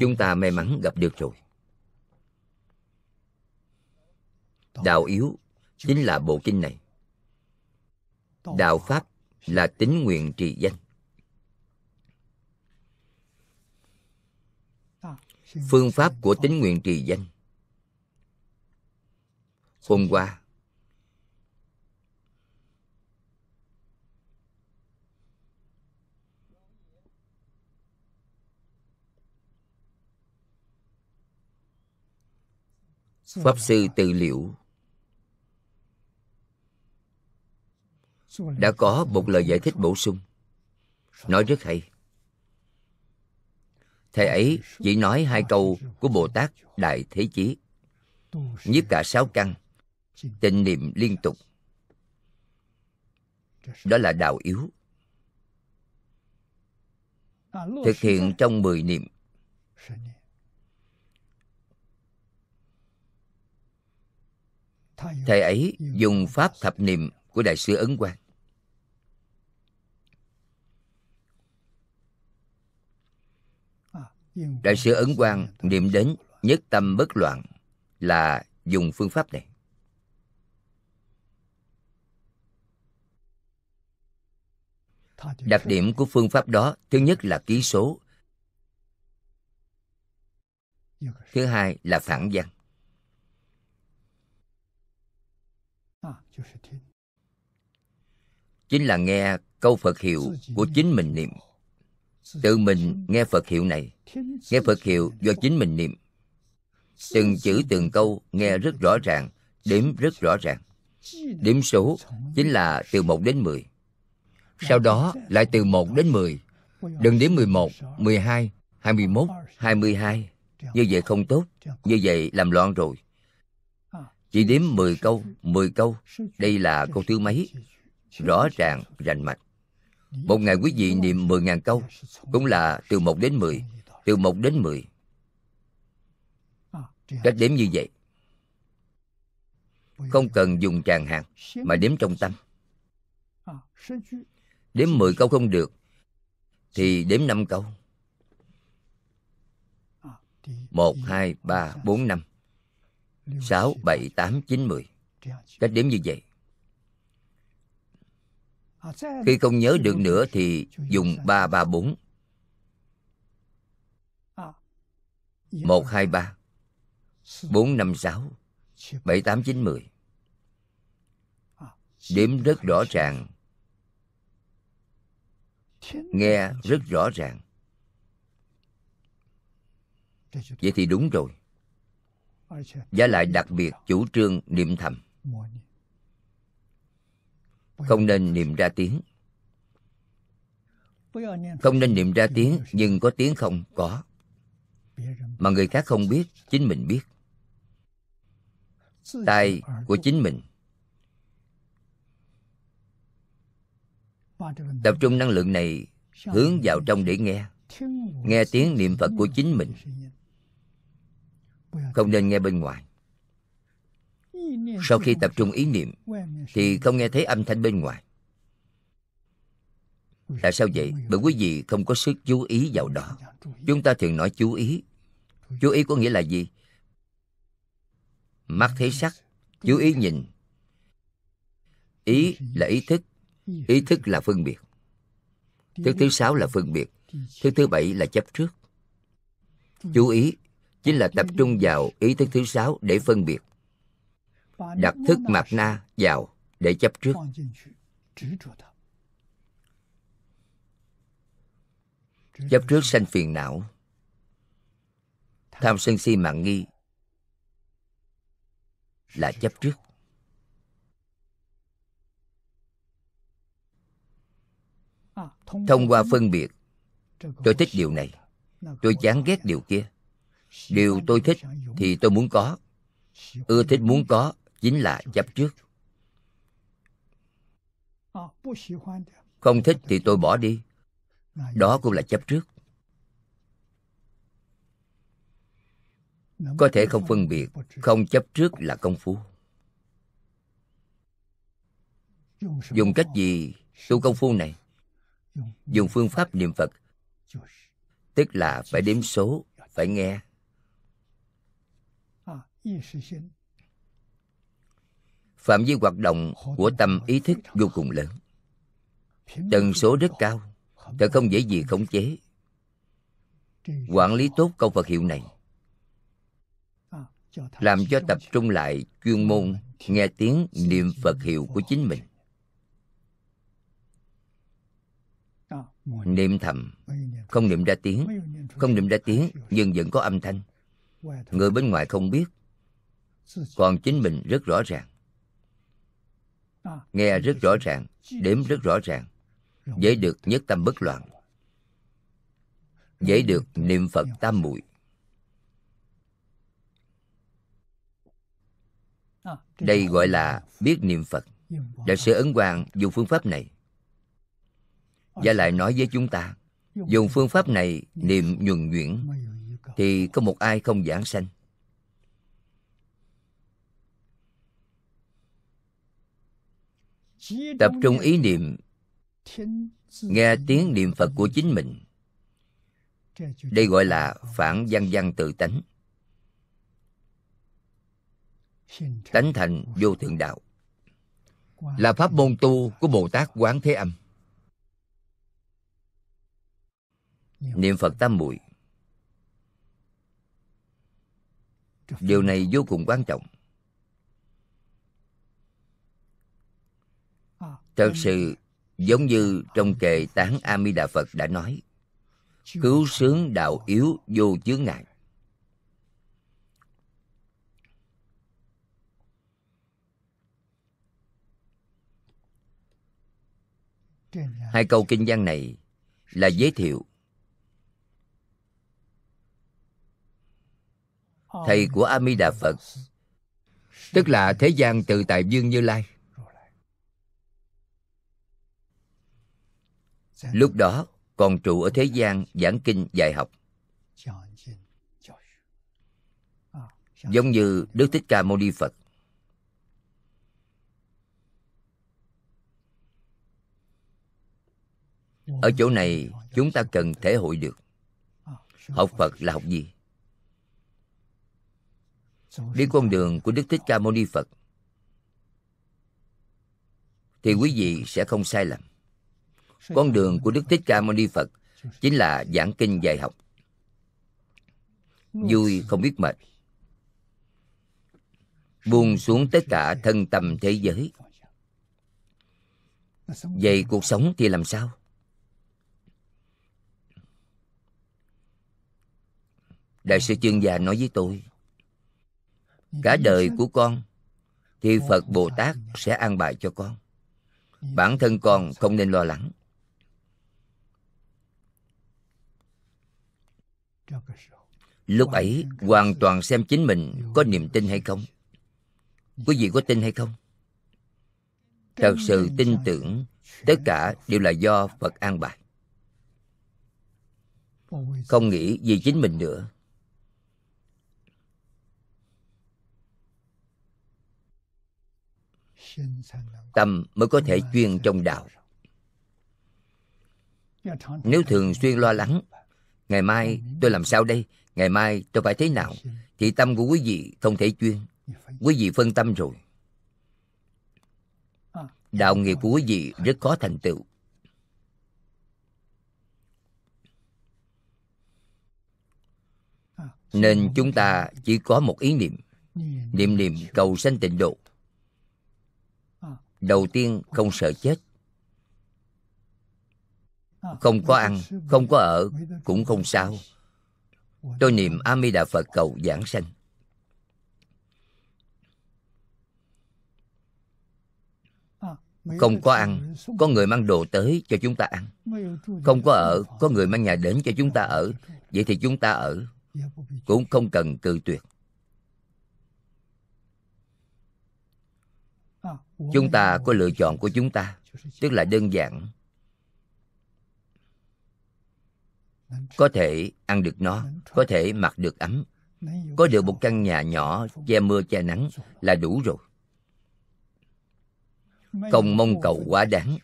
chúng ta may mắn gặp được rồi đạo yếu chính là bộ kinh này đạo pháp là tính nguyện trì danh phương pháp của tính nguyện trì danh hôm qua pháp sư tư Liễu đã có một lời giải thích bổ sung nói rất hay thầy ấy chỉ nói hai câu của bồ tát đại thế chí nhiếp cả sáu căn tịnh niệm liên tục đó là đạo yếu thực hiện trong mười niệm thầy ấy dùng pháp thập niệm của đại sư ấn quang à, đại sư ấn quang niệm đến nhất tâm bất loạn là dùng phương pháp này đặc điểm của phương pháp đó thứ nhất là ký số thứ hai là phản văn chính là nghe câu phật hiệu của chính mình niệm tự mình nghe phật hiệu này nghe phật hiệu do chính mình niệm từng chữ từng câu nghe rất rõ ràng điểm rất rõ ràng điểm số chính là từ 1 đến 10 sau đó lại từ 1 đến 10 đừng đến 11, 12, 21, 22 như vậy không tốt như vậy làm loạn rồi chỉ đếm 10 câu, 10 câu, đây là câu thứ mấy? Rõ ràng, rành mạch. Một ngày quý vị niệm 10.000 câu, cũng là từ 1 đến 10, từ 1 đến 10. Cách đếm như vậy. Không cần dùng tràng hạt mà đếm trong tâm. Đếm 10 câu không được, thì đếm 5 câu. 1, 2, 3, 4, 5. 6, 7, 8, 9, 10 Cách đếm như vậy Khi không nhớ được nữa thì dùng 3, 3, 4 1, 2, 3 4, 5, 6 7, 8, 9, 10 Đếm rất rõ ràng Nghe rất rõ ràng Vậy thì đúng rồi và lại đặc biệt chủ trương niệm thầm Không nên niệm ra tiếng Không nên niệm ra tiếng Nhưng có tiếng không có Mà người khác không biết Chính mình biết tay của chính mình tập trung năng lượng này hướng vào trong để nghe nghe tiếng niệm phật của chính mình không nên nghe bên ngoài sau khi tập trung ý niệm thì không nghe thấy âm thanh bên ngoài tại sao vậy bởi quý vị không có sức chú ý vào đó chúng ta thường nói chú ý chú ý có nghĩa là gì mắt thấy sắc chú ý nhìn ý là ý thức ý thức là phân biệt Thứ thứ sáu là phân biệt thứ thứ bảy là chấp trước chú ý chính là tập trung vào ý thức thứ sáu để phân biệt đặt thức mạt na vào để chấp trước chấp trước sanh phiền não tham sân si mạng nghi là chấp trước thông qua phân biệt tôi thích điều này tôi chán ghét điều kia điều tôi thích thì tôi muốn có ưa thích muốn có chính là chấp trước không thích thì tôi bỏ đi đó cũng là chấp trước có thể không phân biệt không chấp trước là công phu dùng cách gì tu công phu này dùng phương pháp niệm phật tức là phải đếm số phải nghe phạm vi hoạt động của tâm ý thức vô cùng lớn tần số rất cao thật không dễ gì khống chế quản lý tốt câu phật hiệu này à, làm cho tập trung lại chuyên môn nghe tiếng niệm phật hiệu của chính mình à, niệm thầm không niệm ra tiếng không niệm ra tiếng nhưng vẫn có âm thanh người bên ngoài không biết còn chính mình rất rõ ràng nghe rất rõ ràng đếm rất rõ ràng dễ được nhất tâm bất loạn dễ được niệm phật tam muội đây gọi là biết niệm phật đại sư ấn quang dùng phương pháp này và lại nói với chúng ta dùng phương pháp này niệm nhuần nhuyễn thì có một ai không giảng sanh tập trung ý niệm nghe tiếng niệm phật của chính mình đây gọi là phản văn văn tự tánh tánh thành vô thượng đạo là pháp môn tu của bồ tát quán thế âm niệm phật tam muội điều này vô cùng quan trọng Thật ừ. sự giống như trong kệ tán A Di Đà Phật đã nói, cứu sướng đạo yếu vô chướng ngại. Hai câu kinh văn này là giới thiệu Thầy của A Di Đà Phật tức là thế gian từ tại Dương Như Lai lúc đó còn trụ ở thế gian giảng kinh dạy học giống như đức thích ca mâu ni phật ở chỗ này chúng ta cần thể hội được học phật là học gì đi con đường của đức thích ca mâu ni phật thì quý vị sẽ không sai lầm con đường của Đức Thích Ca Mâu Ni Phật chính là giảng kinh dạy học. Vui không biết mệt. Buông xuống tất cả thân tâm thế giới. Vậy cuộc sống thì làm sao? Đại sư chương gia nói với tôi Cả đời của con Thì Phật Bồ Tát sẽ an bài cho con Bản thân con không nên lo lắng lúc ấy hoàn toàn xem chính mình có niềm tin hay không quý vị có tin hay không thật sự tin tưởng tất cả đều là do phật an bài không nghĩ vì chính mình nữa tâm mới có thể chuyên trong đạo nếu thường xuyên lo lắng ngày mai tôi làm sao đây ngày mai tôi phải thế nào thì tâm của quý vị không thể chuyên quý vị phân tâm rồi đạo nghiệp của quý vị rất khó thành tựu nên chúng ta chỉ có một ý niệm niệm niệm cầu sanh tịnh độ đầu tiên không sợ chết không có ăn không có ở cũng không sao tôi niệm a di đà phật cầu giảng sanh không có ăn có người mang đồ tới cho chúng ta ăn không có ở có người mang nhà đến cho chúng ta ở vậy thì chúng ta ở cũng không cần cự tuyệt chúng ta có lựa chọn của chúng ta tức là đơn giản có thể ăn được nó có thể mặc được ấm có được một căn nhà nhỏ che mưa che nắng là đủ rồi không mong cầu quá đáng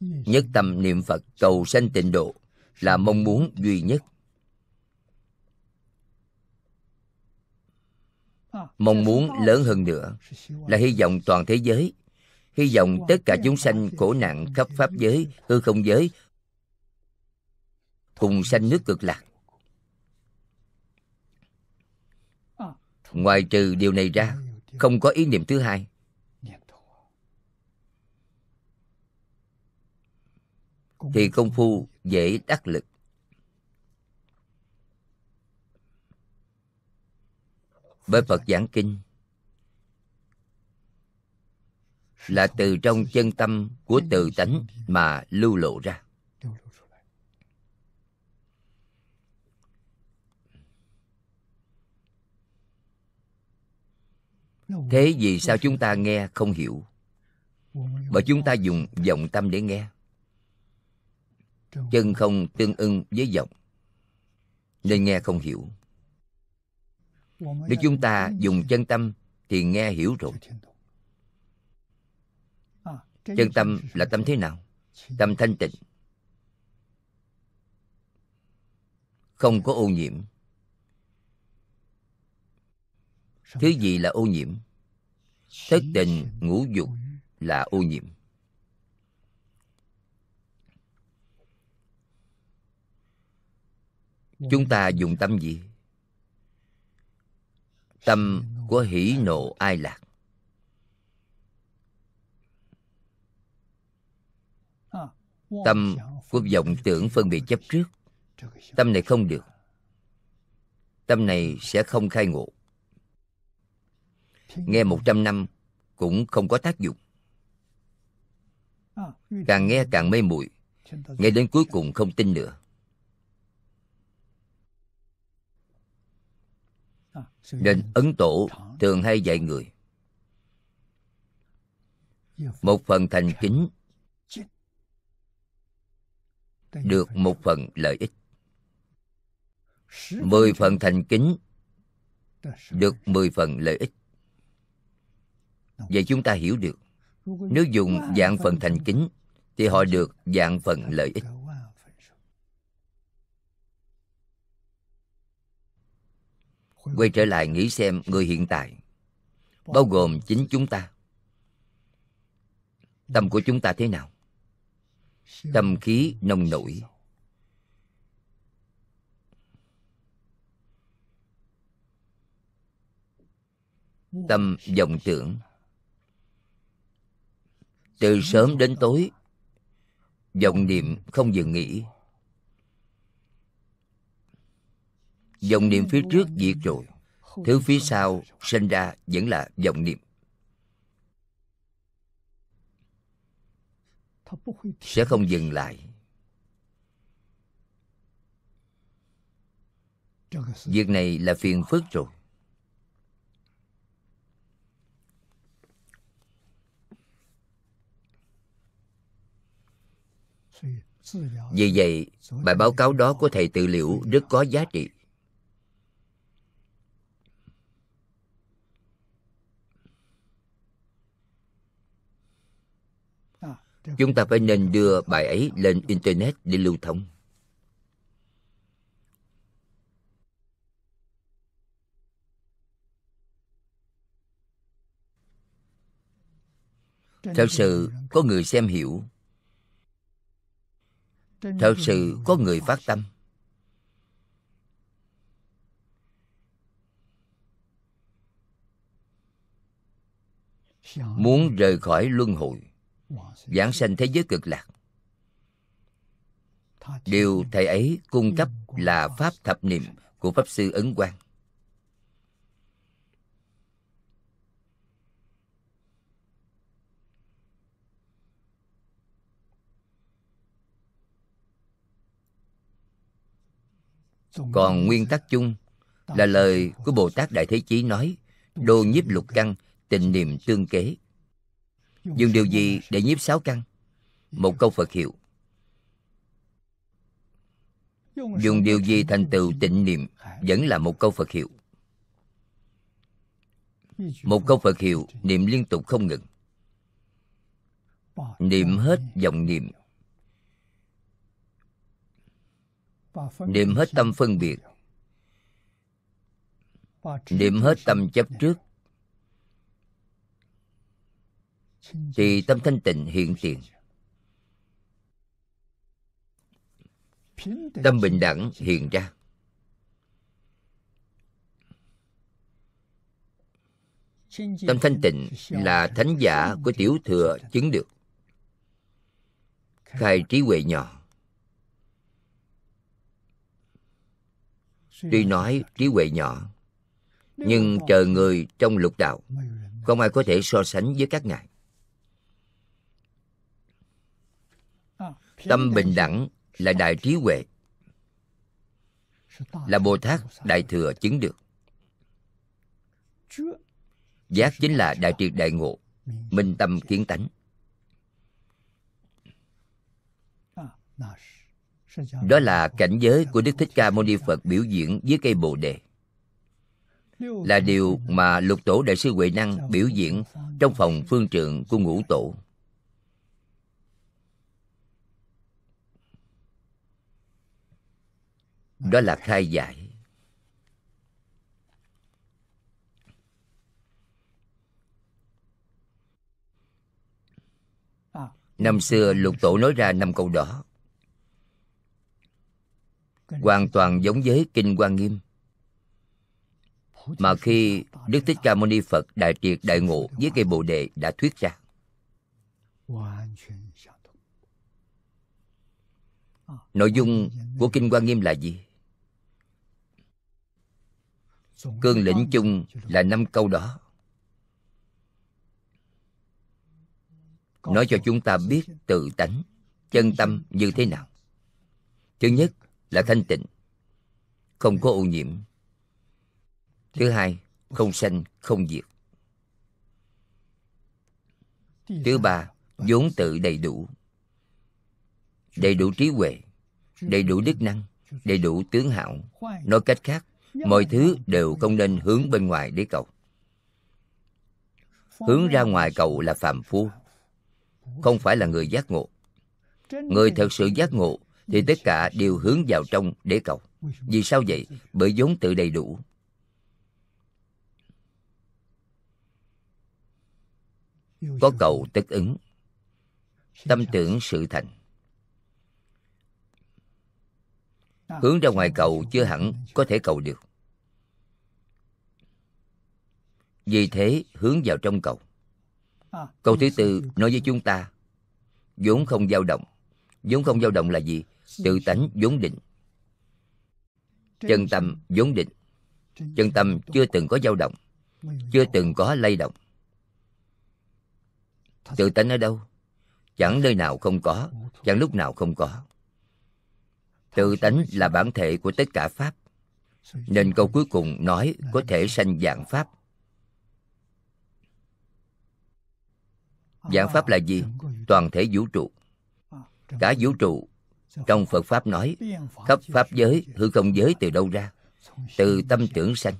nhất tâm niệm phật cầu sanh tịnh độ là mong muốn duy nhất mong muốn lớn hơn nữa là hy vọng toàn thế giới hy vọng tất cả chúng sanh khổ nạn khắp pháp giới hư không giới thùng xanh nước cực lạc ngoài trừ điều này ra không có ý niệm thứ hai thì công phu dễ đắc lực bởi phật giảng kinh là từ trong chân tâm của từ tánh mà lưu lộ ra thế vì sao chúng ta nghe không hiểu bởi chúng ta dùng vọng tâm để nghe chân không tương ưng với vọng nên nghe không hiểu nếu chúng ta dùng chân tâm thì nghe hiểu rồi chân tâm là tâm thế nào tâm thanh tịnh không có ô nhiễm thứ gì là ô nhiễm thất tình ngũ dục là ô nhiễm chúng ta dùng tâm gì tâm của hỷ nộ ai lạc tâm của vọng tưởng phân biệt chấp trước tâm này không được tâm này sẽ không khai ngộ nghe 100 năm cũng không có tác dụng. Càng nghe càng mê muội, nghe đến cuối cùng không tin nữa. Nên Ấn Tổ thường hay dạy người Một phần thành kính Được một phần lợi ích Mười phần thành kính Được mười phần lợi ích Vậy chúng ta hiểu được Nếu dùng dạng phần thành kính Thì họ được dạng phần lợi ích Quay trở lại nghĩ xem người hiện tại Bao gồm chính chúng ta Tâm của chúng ta thế nào? Tâm khí nông nổi tâm vọng tưởng từ sớm đến tối dòng niệm không dừng nghỉ dòng niệm phía trước diệt rồi thứ phía sau sinh ra vẫn là dòng niệm sẽ không dừng lại việc này là phiền phức rồi Vì vậy, bài báo cáo đó của thầy tự liệu rất có giá trị. Chúng ta phải nên đưa bài ấy lên Internet để lưu thông. Thật sự, có người xem hiểu thật sự có người phát tâm dạ. muốn rời khỏi luân hồi dạ, giảng sanh thế giới cực lạc điều thầy ấy cung cấp là pháp thập niệm của pháp sư ấn quang còn nguyên tắc chung là lời của bồ tát đại thế chí nói đô nhiếp lục căn tình niệm tương kế dùng điều gì để nhiếp sáu căn một câu phật hiệu dùng điều gì thành tựu tịnh niệm vẫn là một câu phật hiệu một câu phật hiệu niệm liên tục không ngừng niệm hết dòng niệm niệm hết tâm phân biệt niệm hết tâm chấp trước thì tâm thanh tịnh hiện tiền tâm bình đẳng hiện ra tâm thanh tịnh là thánh giả của tiểu thừa chứng được khai trí huệ nhỏ Tuy nói trí huệ nhỏ Nhưng chờ người trong lục đạo Không ai có thể so sánh với các ngài à, Tâm bình đẳng là đại trí huệ Là Bồ Tát Đại Thừa chứng được Giác chính là đại triệt đại ngộ Minh tâm kiến tánh à, đó là cảnh giới của đức thích ca mâu ni phật biểu diễn dưới cây bồ đề là điều mà lục tổ đại sư huệ năng biểu diễn trong phòng phương trượng của ngũ tổ đó là khai giải năm xưa lục tổ nói ra năm câu đó hoàn toàn giống với kinh quan nghiêm mà khi đức thích ca mâu ni phật đại triệt đại ngộ với cây bồ đề đã thuyết ra nội dung của kinh quan nghiêm là gì cương lĩnh chung là năm câu đó nói cho chúng ta biết tự tánh chân tâm như thế nào thứ nhất là thanh tịnh, không có ô nhiễm. Thứ hai, không sanh, không diệt. Thứ ba, vốn tự đầy đủ. Đầy đủ trí huệ, đầy đủ đức năng, đầy đủ tướng hảo. Nói cách khác, mọi thứ đều không nên hướng bên ngoài để cầu. Hướng ra ngoài cầu là phàm phu, không phải là người giác ngộ. Người thật sự giác ngộ thì tất cả đều hướng vào trong để cầu vì sao vậy bởi vốn tự đầy đủ có cầu tất ứng tâm tưởng sự thành hướng ra ngoài cầu chưa hẳn có thể cầu được vì thế hướng vào trong cầu câu thứ tư nói với chúng ta vốn không dao động vốn không dao động là gì tự tánh vốn định chân tâm vốn định chân tâm chưa từng có dao động chưa từng có lay động tự tánh ở đâu chẳng nơi nào không có chẳng lúc nào không có tự tánh là bản thể của tất cả pháp nên câu cuối cùng nói có thể sanh dạng pháp dạng pháp là gì toàn thể vũ trụ cả vũ trụ trong phật pháp nói khắp pháp giới hư không giới từ đâu ra từ tâm tưởng sanh